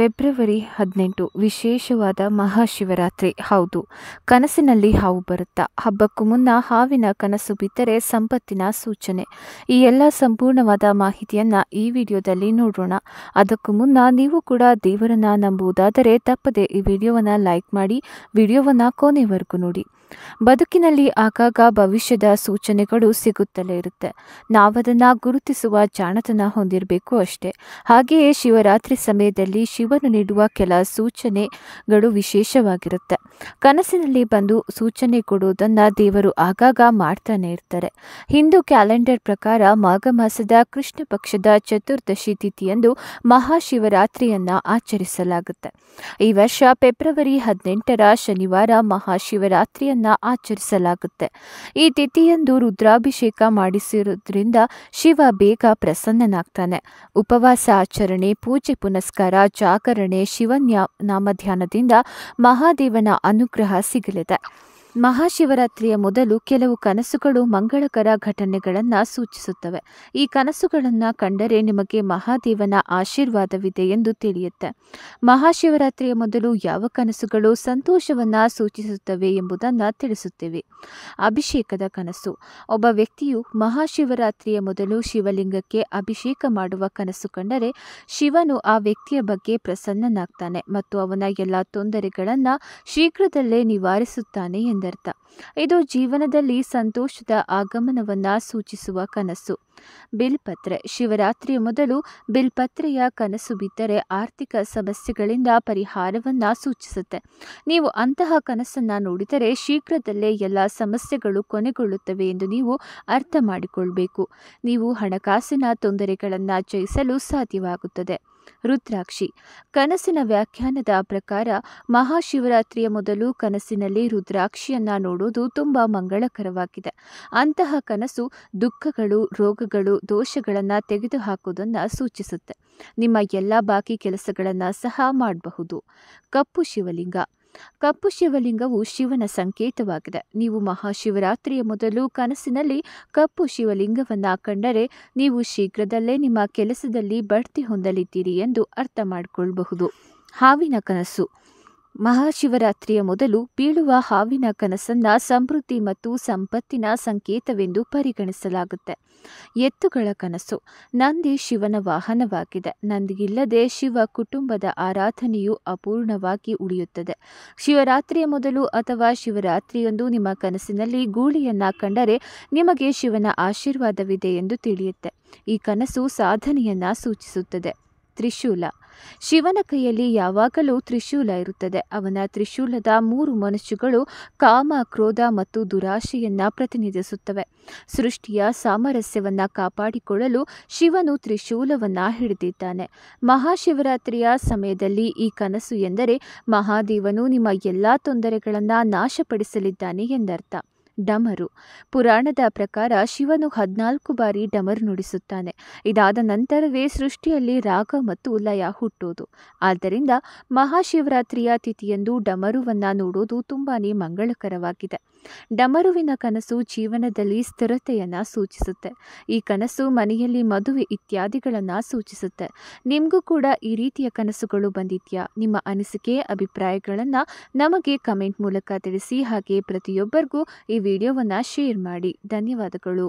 February ಹದಿನೆಂಟು ವಿಶೇಷವಾದ ಮಹಾಶಿವರಾತ್ರಿ ಹೌದು ಕನಸಿನಲ್ಲಿ ಹಾವು ಬರುತ್ತಾ ಹಬ್ಬಕ್ಕೂ ಮುನ್ನ ಹಾವಿನ ಕನಸು ಬಿದ್ದರೆ ಸಂಪತ್ತಿನ ಸೂಚನೆ ಈ ಎಲ್ಲ ಸಂಪೂರ್ಣವಾದ ಮಾಹಿತಿಯನ್ನು ಈ ವಿಡಿಯೋದಲ್ಲಿ ನೋಡೋಣ ಅದಕ್ಕೂ ಮುನ್ನ ನೀವು ಕೂಡ ದೇವರನ್ನ ನಂಬುವುದಾದರೆ ತಪ್ಪದೆ ಈ ವಿಡಿಯೋವನ್ನು ಲೈಕ್ ಮಾಡಿ ವಿಡಿಯೋವನ್ನು ಕೊನೆವರೆಗೂ ನೋಡಿ ಬದುಕಿನಲ್ಲಿ ಆಗಾಗ ಭವಿಷ್ಯದ ಸೂಚನೆಗಳು ಸಿಗುತ್ತಲೇ ಇರುತ್ತೆ ನಾವದನ್ನು ಗುರುತಿಸುವ ಜಾಣತನ ಹೊಂದಿರಬೇಕು ಅಷ್ಟೇ ಹಾಗೆಯೇ ಶಿವರಾತ್ರಿ ಸಮಯದಲ್ಲಿ ಶಿವ ನೀಡುವ ಕೆಲ ಸೂಚನೆಗಳು ವಿಶೇಷವಾಗಿರುತ್ತೆ ಕನಸಿನಲ್ಲಿ ಬಂದು ಸೂಚನೆ ಕೊಡುವುದನ್ನು ದೇವರು ಆಗಾಗ ಮಾಡ್ತಾನೆ ಇರ್ತಾರೆ ಹಿಂದೂ ಕ್ಯಾಲೆಂಡರ್ ಪ್ರಕಾರ ಮಾಘ ಮಾಸದ ಕೃಷ್ಣ ಪಕ್ಷದ ಚತುರ್ದಶಿ ತಿಥಿಯಂದು ಮಹಾಶಿವರಾತ್ರಿಯನ್ನ ಆಚರಿಸಲಾಗುತ್ತೆ ಈ ವರ್ಷ ಫೆಬ್ರವರಿ ಹದಿನೆಂಟರ ಶನಿವಾರ ಮಹಾಶಿವರಾತ್ರಿಯನ್ನ ಆಚರಿಸಲಾಗುತ್ತೆ ಈ ತಿಥಿಯಂದು ರುದ್ರಾಭಿಷೇಕ ಮಾಡಿಸಿರುವುದರಿಂದ ಶಿವ ಬೇಗ ಪ್ರಸನ್ನನಾಗ್ತಾನೆ ಉಪವಾಸ ಆಚರಣೆ ಪೂಜೆ ಪುನಸ್ಕಾರ ವ್ಯಾಕರಣೆ ಶಿವನ್ಯ ನಾಮಧ್ಯಾನದಿಂದ ಮಹಾದೇವನ ಅನುಗ್ರಹ ಸಿಗಲಿದೆ ಮಹಾಶಿವರಾತ್ರಿಯ ಮೊದಲು ಕೆಲವು ಕನಸುಗಳು ಮಂಗಳಕರ ಘಟನೆಗಳನ್ನು ಸೂಚಿಸುತ್ತವೆ ಈ ಕನಸುಗಳನ್ನು ಕಂಡರೆ ನಿಮಗೆ ಮಹಾದೇವನ ಆಶೀರ್ವಾದವಿದೆ ಎಂದು ತಿಳಿಯುತ್ತೆ ಮಹಾಶಿವರಾತ್ರಿಯ ಮೊದಲು ಯಾವ ಕನಸುಗಳು ಸಂತೋಷವನ್ನು ಸೂಚಿಸುತ್ತವೆ ಎಂಬುದನ್ನು ತಿಳಿಸುತ್ತೇವೆ ಅಭಿಷೇಕದ ಕನಸು ಒಬ್ಬ ವ್ಯಕ್ತಿಯು ಮಹಾಶಿವರಾತ್ರಿಯ ಮೊದಲು ಶಿವಲಿಂಗಕ್ಕೆ ಅಭಿಷೇಕ ಮಾಡುವ ಕನಸು ಕಂಡರೆ ಶಿವನು ಆ ವ್ಯಕ್ತಿಯ ಬಗ್ಗೆ ಪ್ರಸನ್ನನಾಗ್ತಾನೆ ಮತ್ತು ಅವನ ಎಲ್ಲ ತೊಂದರೆಗಳನ್ನು ಶೀಘ್ರದಲ್ಲೇ ನಿವಾರಿಸುತ್ತಾನೆ ಎಂದು ಎಂದರ್ಥ ಇದು ಜೀವನದಲ್ಲಿ ಸಂತೋಷದ ಆಗಮನವನ್ನು ಸೂಚಿಸುವ ಕನಸು ಬಿಲ್ಪತ್ರೆ ಶಿವರಾತ್ರಿಯ ಮೊದಲು ಬಿಲ್ಪತ್ರೆಯ ಕನಸು ಬಿದ್ದರೆ ಆರ್ಥಿಕ ಸಮಸ್ಯೆಗಳಿಂದ ಪರಿಹಾರವನ್ನು ಸೂಚಿಸುತ್ತೆ ನೀವು ಅಂತಹ ಕನಸನ್ನ ನೋಡಿದರೆ ಶೀಘ್ರದಲ್ಲೇ ಎಲ್ಲ ಸಮಸ್ಯೆಗಳು ಕೊನೆಗೊಳ್ಳುತ್ತವೆ ಎಂದು ನೀವು ಅರ್ಥ ಮಾಡಿಕೊಳ್ಬೇಕು ನೀವು ಹಣಕಾಸಿನ ತೊಂದರೆಗಳನ್ನು ಜಯಿಸಲು ಸಾಧ್ಯವಾಗುತ್ತದೆ ರುದ್ರಾಕ್ಷಿ ಕನಸಿನ ವ್ಯಾಖ್ಯಾನದ ಪ್ರಕಾರ ಮಹಾಶಿವರಾತ್ರಿಯ ಮೊದಲು ಕನಸಿನಲ್ಲಿ ರುದ್ರಾಕ್ಷಿಯನ್ನ ನೋಡುವುದು ತುಂಬಾ ಮಂಗಳಕರವಾಗಿದೆ ಅಂತಹ ಕನಸು ದುಃಖಗಳು ರೋಗಗಳು ದೋಷಗಳನ್ನು ತೆಗೆದುಹಾಕುವುದನ್ನು ಸೂಚಿಸುತ್ತೆ ನಿಮ್ಮ ಎಲ್ಲ ಬಾಕಿ ಕೆಲಸಗಳನ್ನು ಸಹ ಮಾಡಬಹುದು ಕಪ್ಪು ಶಿವಲಿಂಗ ಕಪ್ಪು ಶಿವಲಿಂಗವು ಶಿವನ ಸಂಕೇತವಾಗಿದೆ ನೀವು ಮಹಾಶಿವರಾತ್ರಿಯ ಮೊದಲು ಕನಸಿನಲ್ಲಿ ಕಪ್ಪು ಶಿವಲಿಂಗವನ್ನು ಕಂಡರೆ ನೀವು ಶೀಘ್ರದಲ್ಲೇ ನಿಮ್ಮ ಕೆಲಸದಲ್ಲಿ ಬಡ್ತಿ ಹೊಂದಲಿದ್ದೀರಿ ಎಂದು ಅರ್ಥ ಮಾಡಿಕೊಳ್ಳಬಹುದು ಹಾವಿನ ಕನಸು ಮಹಾಶಿವರಾತ್ರಿಯ ಮೊದಲು ಬೀಳುವ ಹಾವಿನ ಕನಸನ್ನ ಸಮೃದ್ಧಿ ಮತ್ತು ಸಂಪತ್ತಿನ ಸಂಕೇತವೆಂದು ಪರಿಗಣಿಸಲಾಗುತ್ತೆ ಎತ್ತುಗಳ ಕನಸು ನಂದಿ ಶಿವನ ವಾಹನವಾಗಿದೆ ನಂದಿಗಿಲ್ಲದೆ ಶಿವ ಕುಟುಂಬದ ಆರಾಧನೆಯು ಅಪೂರ್ಣವಾಗಿ ಉಳಿಯುತ್ತದೆ ಶಿವರಾತ್ರಿಯ ಮೊದಲು ಅಥವಾ ಶಿವರಾತ್ರಿಯೊಂದು ನಿಮ್ಮ ಕನಸಿನಲ್ಲಿ ಗೂಳಿಯನ್ನ ಕಂಡರೆ ನಿಮಗೆ ಶಿವನ ಆಶೀರ್ವಾದವಿದೆ ಎಂದು ತಿಳಿಯುತ್ತೆ ಈ ಕನಸು ಸಾಧನೆಯನ್ನ ಸೂಚಿಸುತ್ತದೆ ತ್ರಿಶೂಲ ಶಿವನ ಕೈಯಲ್ಲಿ ಯಾವಾಗಲೂ ತ್ರಿಶೂಲ ಇರುತ್ತದೆ ಅವನ ತ್ರಿಶೂಲದ ಮೂರು ಮನಸ್ಸುಗಳು ಕಾಮ ಕ್ರೋಧ ಮತ್ತು ದುರಾಶೆಯನ್ನ ಪ್ರತಿನಿಧಿಸುತ್ತವೆ ಸೃಷ್ಟಿಯ ಸಾಮರಸ್ಯವನ್ನ ಕಾಪಾಡಿಕೊಳ್ಳಲು ಶಿವನು ತ್ರಿಶೂಲವನ್ನ ಹಿಡಿದಿದ್ದಾನೆ ಮಹಾಶಿವರಾತ್ರಿಯ ಸಮಯದಲ್ಲಿ ಈ ಕನಸು ಎಂದರೆ ಮಹಾದೇವನು ನಿಮ್ಮ ಎಲ್ಲಾ ತೊಂದರೆಗಳನ್ನು ನಾಶಪಡಿಸಲಿದ್ದಾನೆ ಎಂದರ್ಥ ಡಮರು ಪುರಾಣದ ಪ್ರಕಾರ ಶಿವನು ಹದಿನಾಲ್ಕು ಬಾರಿ ಡಮರು ನುಡಿಸುತ್ತಾನೆ ಇದಾದ ನಂತರವೇ ಸೃಷ್ಟಿಯಲ್ಲಿ ರಾಗ ಮತ್ತು ಲಯ ಹುಟ್ಟೋದು ಆದ್ದರಿಂದ ಮಹಾಶಿವರಾತ್ರಿಯ ತಿಥಿಯಂದು ಡಮರುವನ್ನು ನೋಡೋದು ತುಂಬಾ ಮಂಗಳಕರವಾಗಿದೆ ಡಮರುವಿನ ಕನಸು ಜೀವನದಲ್ಲಿ ಸ್ಥಿರತೆಯನ್ನು ಸೂಚಿಸುತ್ತೆ ಈ ಕನಸು ಮನೆಯಲ್ಲಿ ಮದುವೆ ಇತ್ಯಾದಿಗಳನ್ನು ಸೂಚಿಸುತ್ತೆ ನಿಮಗೂ ಕೂಡ ಈ ರೀತಿಯ ಕನಸುಗಳು ಬಂದಿದ್ಯಾ ನಿಮ್ಮ ಅನಿಸಿಕೆ ಅಭಿಪ್ರಾಯಗಳನ್ನು ನಮಗೆ ಕಮೆಂಟ್ ಮೂಲಕ ತಿಳಿಸಿ ಹಾಗೆ ಪ್ರತಿಯೊಬ್ಬರಿಗೂ ಈ ವಿಡಿಯೋವನ್ನು ಶೇರ್ ಮಾಡಿ ಧನ್ಯವಾದಗಳು